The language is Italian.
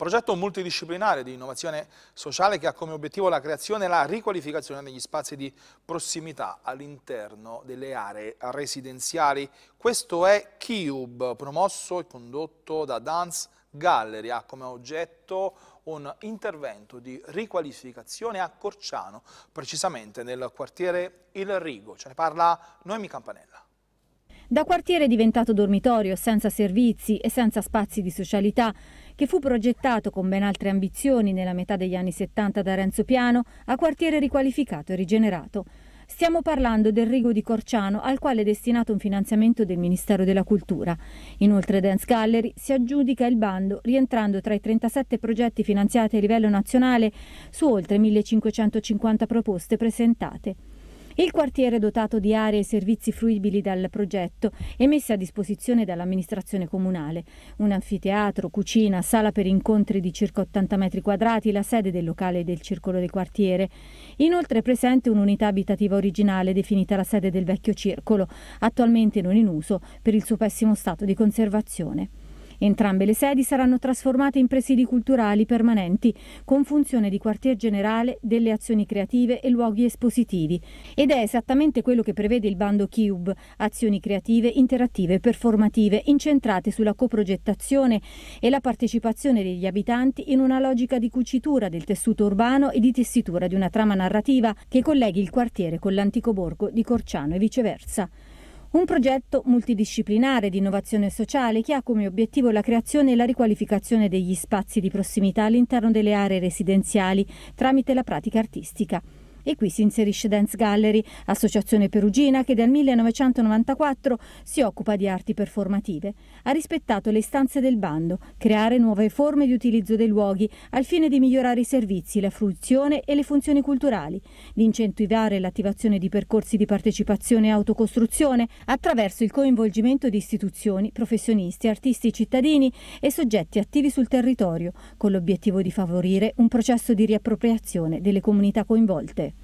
Un progetto multidisciplinare di innovazione sociale che ha come obiettivo la creazione e la riqualificazione degli spazi di prossimità all'interno delle aree residenziali. Questo è Cube, promosso e condotto da Dance Gallery, ha come oggetto un intervento di riqualificazione a Corciano, precisamente nel quartiere Il Rigo. Ce ne parla Noemi Campanella. Da quartiere diventato dormitorio, senza servizi e senza spazi di socialità, che fu progettato con ben altre ambizioni nella metà degli anni 70 da Renzo Piano a quartiere riqualificato e rigenerato. Stiamo parlando del Rigo di Corciano, al quale è destinato un finanziamento del Ministero della Cultura. Inoltre Dance Gallery si aggiudica il bando, rientrando tra i 37 progetti finanziati a livello nazionale su oltre 1550 proposte presentate. Il quartiere è dotato di aree e servizi fruibili dal progetto e messi a disposizione dall'amministrazione comunale. Un anfiteatro, cucina, sala per incontri di circa 80 metri quadrati, la sede del locale del circolo del quartiere. Inoltre è presente un'unità abitativa originale definita la sede del vecchio circolo, attualmente non in uso per il suo pessimo stato di conservazione. Entrambe le sedi saranno trasformate in presidi culturali permanenti, con funzione di quartier generale, delle azioni creative e luoghi espositivi. Ed è esattamente quello che prevede il bando Cube, azioni creative, interattive e performative, incentrate sulla coprogettazione e la partecipazione degli abitanti in una logica di cucitura del tessuto urbano e di tessitura di una trama narrativa che colleghi il quartiere con l'antico borgo di Corciano e viceversa. Un progetto multidisciplinare di innovazione sociale che ha come obiettivo la creazione e la riqualificazione degli spazi di prossimità all'interno delle aree residenziali tramite la pratica artistica. E qui si inserisce Dance Gallery, associazione perugina che dal 1994 si occupa di arti performative. Ha rispettato le istanze del bando, creare nuove forme di utilizzo dei luoghi al fine di migliorare i servizi, la fruizione e le funzioni culturali, di incentivare l'attivazione di percorsi di partecipazione e autocostruzione attraverso il coinvolgimento di istituzioni, professionisti, artisti, cittadini e soggetti attivi sul territorio, con l'obiettivo di favorire un processo di riappropriazione delle comunità coinvolte.